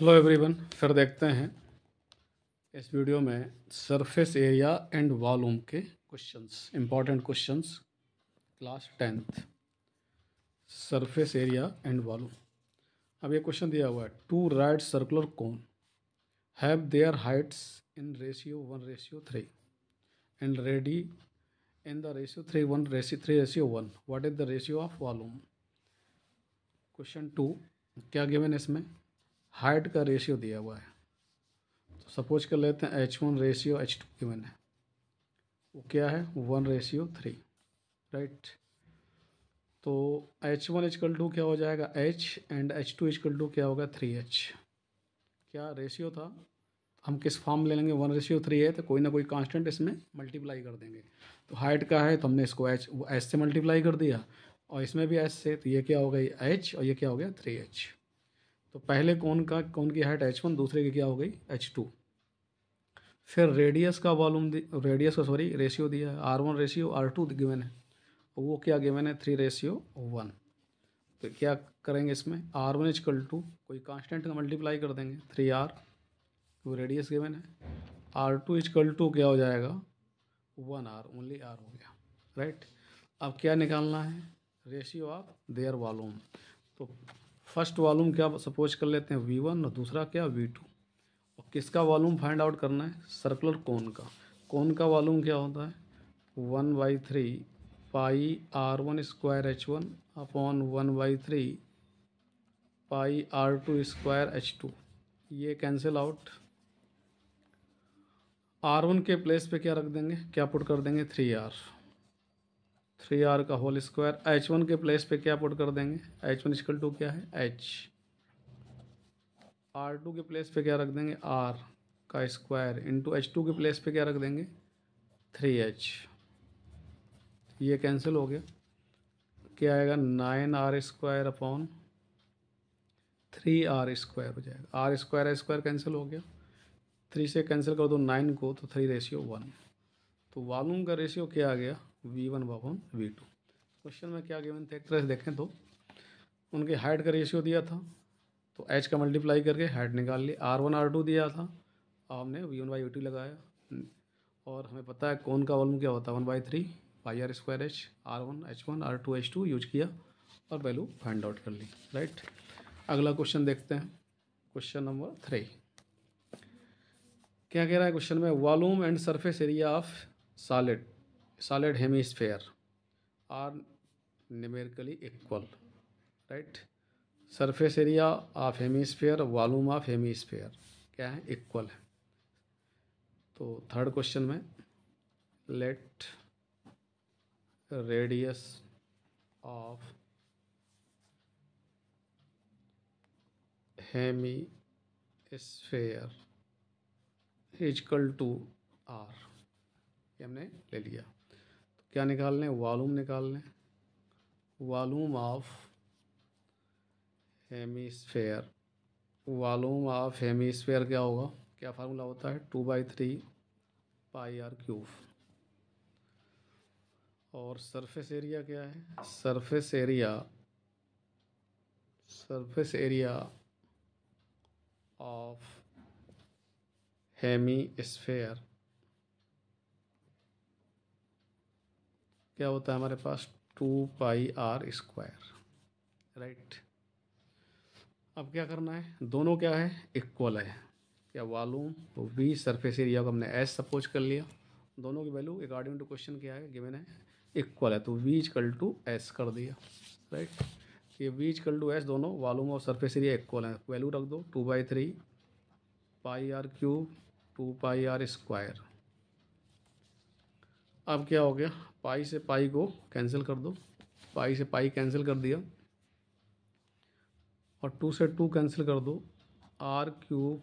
hello everyone फिर देखते हैं इस वीडियो में सरफेस एरिया एंड वॉलूम के questions important questions class tenth surface area and volume अब ये क्वेश्चन दिया हुआ है two right circular cone have their heights in ratio one ratio three and radii in the ratio three one ratio three ratio one what is the ratio of volume question two क्या given इसमें height का ratio दिया हुआ है तो suppose कर लेते हैं H one ratio H two given है वो क्या है वन रेशियो थ्री राइट तो एच वन इजकल टू क्या हो जाएगा H and H two is equal to क्या होगा थ्री एच क्या रेशियो था हम किस फॉर्म ले लेंगे वन रेशियो थ्री है तो कोई ना कोई कांस्टेंट इसमें मल्टीप्लाई कर देंगे तो हाइट का है तो हमने इसको एच एच से मल्टीप्लाई कर दिया और इसमें भी एच से तो ये क्या हो गई एच और ये क्या हो गया थ्री एच तो पहले कौन का कौन की हाइट एच वन दूसरे की क्या हो गई एच टू फिर रेडियस का वॉल्यूम रेडियस का सॉरी रेशियो दिया है R one ratio R two given है वो क्या गिवेन है थ्री रेशियो वन तो क्या करेंगे इसमें आर वन इजकल टू कोई कांस्टेंट का मल्टीप्लाई कर देंगे थ्री आर वो रेडियस गिवेन है आर टू इजकल टू क्या हो जाएगा वन आर ओनली आर हो गया राइट अब क्या निकालना है रेशियो ऑफ देयर वॉल्यूम तो फर्स्ट वॉलूम क्या सपोज कर लेते हैं वी वन और दूसरा क्या वी टू और किसका वॉलूम फाइंड आउट करना है सर्कुलर कोन का कोन का वॉलूम क्या होता है one by three pi R one square H one upon one by three pi R two square H two ये कैंसिल आउट आर वन के प्लेस पे क्या रख देंगे क्या पुट कर देंगे थ्री आर थ्री आर का होल स्क्वायर एच वन के प्लेस पे क्या पुट कर देंगे एच वन स्कल टू क्या है एच आर टू के प्लेस पे क्या रख देंगे आर का स्क्वायर इंटू एच टू के प्लेस पे क्या रख देंगे थ्री एच ये कैंसिल हो गया क्या आएगा nine R square upon three R square हो जाएगा R square R square cancel हो गया थ्री से कैंसिल कर दो नाइन को तो थ्री रेशियो वन तो वालूम का रेशियो क्या आ गया V one upon V two question में क्या गेवन थे एक तरह से देखें तो उनके हाइट का रेशियो दिया था तो एच का मल्टीप्लाई करके हाइट निकाल ली आर वन आर टू दिया था हमने V one by V two लगाया और हमें पता है कौन का वॉल्यूम क्या होता है one by three pi R square H R one H one R two H two use किया और वैल्यू फाइंड आउट कर ली राइट अगला क्वेश्चन देखते हैं क्वेश्चन नंबर थ्री क्या कह रहा है क्वेश्चन में volume and surface area of solid solid hemisphere are numerically equal right surface area of hemisphere volume of hemisphere क्या है equal है तो थर्ड क्वेश्चन में let radius of hemisphere is equal to R ये हमने ले लिया क्या निकाल लें वालूम निकाल लें volume of hemisphere volume of hemisphere क्या होगा क्या फार्मूला होता है two by three pi R cube और सरफेस एरिया क्या है surface area surface area of hemisphere क्या होता है हमारे पास two pi R square right अब क्या करना है दोनों क्या है इक्वल है क्या वॉलूम तो वी सरफेस एरिया को हमने एस सपोज कर लिया दोनों की वैल्यू अकॉर्डिंग टू क्वेश्चन क्या है गिवन है इक्वल है तो वी इजकल टू एस कर दिया राइट ये वी इजकल टू एस दोनों वॉलूम और सरफेस एरिया इक्वल है वैल्यू रख दो two by three pi R cube two pi R square अब क्या हो गया पाई से पाई को कैंसिल कर दो पाई से पाई कैंसिल कर दिया और टू से टू कैंसिल कर दो आर क्यूब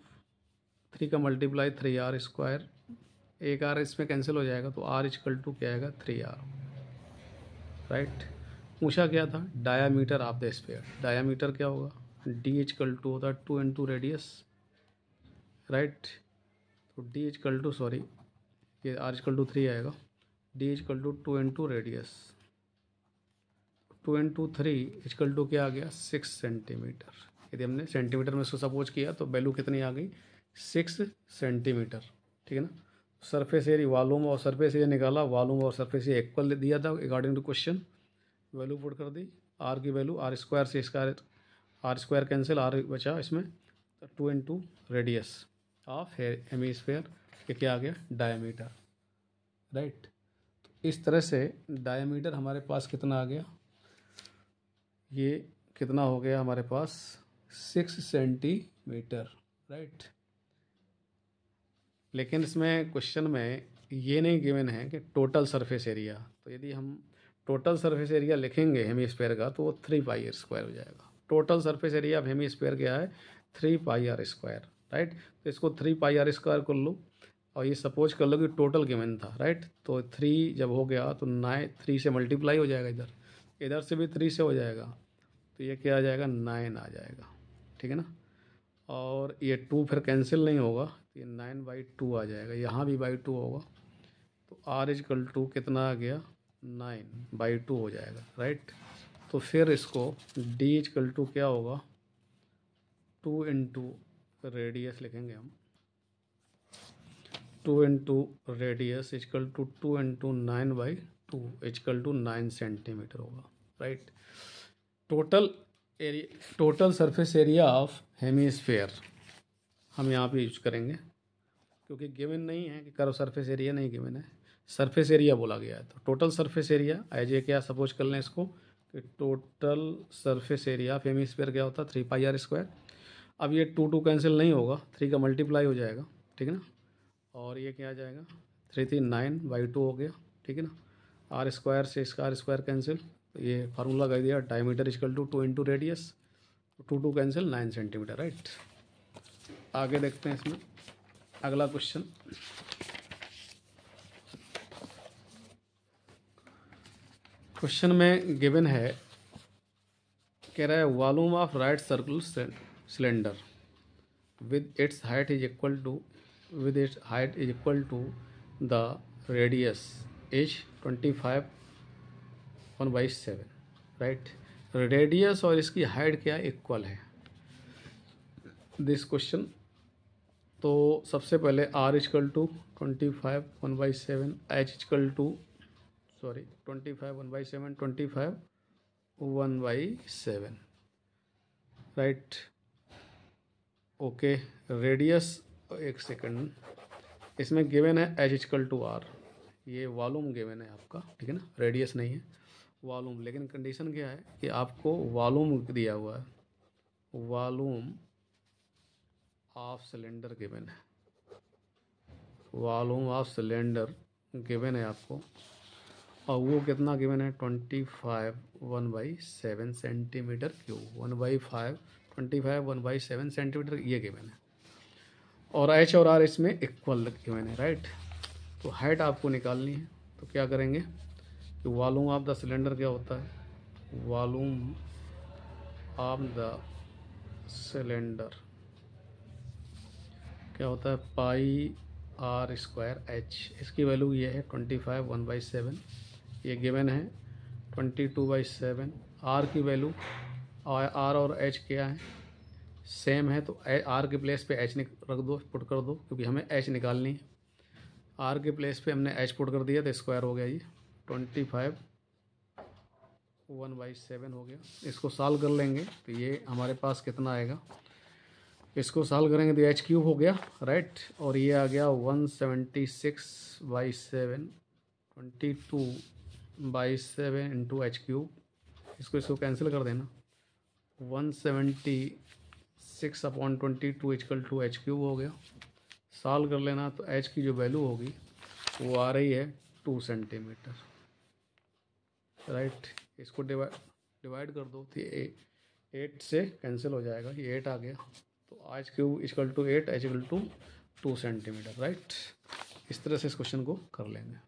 थ्री का मल्टीप्लाई थ्री आर स्क्वायर एक आर इसमें कैंसिल हो जाएगा तो आर इजकल टू क्या आएगा थ्री आर राइट पूछा क्या था diameter of the sphere diameter क्या होगा डी इजकल टू होता है टू इंटू रेडियस राइट तो डी इजकल टू सॉरी ये आर इजकल टू थ्री आएगा D is equal to two two radius two two three is equal to क्या आ गया सिक्स सेंटीमीटर यदि हमने सेंटीमीटर में इसको सपोज किया तो वैल्यू कितनी आ गई सिक्स सेंटीमीटर ठीक है ना सरफेस एरिया वॉलूम और सरफेस एरिया निकाला वॉलूम और सरफेस एरिया इक्वल दिया था according to question value put कर दी आर की वैल्यू आर स्क्वायर से इसका आर स्क्वायर कैंसिल आर बचा इसमें two in two radius of hemi एमी के क्या आ गया डायमीटर राइट इस तरह से डायमीटर हमारे पास कितना आ गया ये कितना हो गया हमारे पास सिक्स सेंटीमीटर राइट लेकिन इसमें क्वेश्चन में ये नहीं गिवन है कि टोटल सरफेस एरिया तो यदि हम टोटल सरफेस एरिया लिखेंगे हेमी स्पेयर का तो वो थ्री पाई आर स्क्वायर हो जाएगा टोटल सरफेस एरिया अब हेमी स्पेयर क्या है three pi R square right तो इसको थ्री पाई आर स्क्वायर कर लो और ये सपोज कर लो कि टोटल गिवन था राइट तो थ्री जब हो गया तो नाइन थ्री से मल्टीप्लाई हो जाएगा इधर इधर से भी थ्री से हो जाएगा तो ये क्या आ जाएगा नाइन आ जाएगा ठीक है ना और ये टू फिर कैंसिल नहीं होगा तो ये नाइन बाई टू आ जाएगा यहाँ भी बाई टू होगा तो आर इजकल टू कितना आ गया नाइन बाई टू हो जाएगा राइट तो फिर इसको डी इजकल टू क्या होगा टू इंटू रेडियस लिखेंगे हम two into radius is equal to two into nine by two is equal to nine centimetre होगा right total area total surface area of hemisphere हम यहाँ पे यूज करेंगे क्योंकि गिवन नहीं है कि करो सरफेस एरिया नहीं गिवन है सरफेस एरिया बोला गया है तो total surface area as a क्या सपोज कर लें इसको कि total surface area of hemisphere क्या होता है थ्री पाई आर स्क्वायर अब ये टू टू कैंसिल नहीं होगा थ्री का मल्टीप्लाई हो जाएगा ठीक है ना और ये क्या आ जाएगा three three nine by two हो गया ठीक है ना आर स्क्वायर से इसका आर स्क्वायर कैंसिल तो ये फार्मूला कर दिया diameter is equal to two into radius two two cancel nine centimetre right आगे देखते हैं इसमें अगला क्वेश्चन क्वेश्चन में गिवन है कह रहा है volume of right circular cylinder with its height is equal to with its height is equal to the radius twenty 25 one by seven right radius और इसकी हाइट क्या इक्वल है दिस क्वेश्चन तो सबसे पहले R is equal to twenty five one by seven H is equal to sorry twenty five one by seven twenty five one by seven right okay radius एक second इसमें given है H is equal to R ये volume given है आपका ठीक है ना radius नहीं है वॉलूम लेकिन कंडीशन क्या है कि आपको वॉलूम दिया हुआ है वॉलूम ऑफ सिलेंडर गिवन है वॉलूम ऑफ सिलेंडर गिवन है आपको और वो कितना गिवन है twenty five one by seven centimetre cube one by five twenty five one by seven centimetre ये गिवन है और एच और आर इसमें इक्वल रखे मैंने राइट तो हाइट आपको निकालनी है तो क्या करेंगे कि वॉलूम ऑफ द सिलेंडर क्या होता है वॉलूम ऑफ द सिलेंडर क्या होता है पाई आर स्क्वायर एच इसकी वैल्यू ये है twenty five one by seven ये गिवन है twenty two by seven R की वैल्यू आर और एच क्या है सेम है तो आर के प्लेस पे एच रख दो पुट कर दो क्योंकि हमें एच निकालनी है आर के प्लेस पे हमने एच पुट कर दिया तो स्क्वायर हो गया ये twenty five one by seven हो गया इसको साल कर लेंगे तो ये हमारे पास कितना आएगा इसको साल करेंगे तो एच क्यूब हो गया राइट और ये आ गया one seventy six by seven twenty two by seven into H cube इसको इसको कैंसिल कर देना one seventy six upon twenty two is equal to H cube हो गया साल कर लेना तो एच की जो वैल्यू होगी वो आ रही है टू सेंटीमीटर राइट इसको डिवाइड डिवाइड कर दो तो ये एट से कैंसिल हो जाएगा ये एट आ गया तो H cube equal to eight H is equal to two centimetre right इस तरह से इस क्वेश्चन को कर लेंगे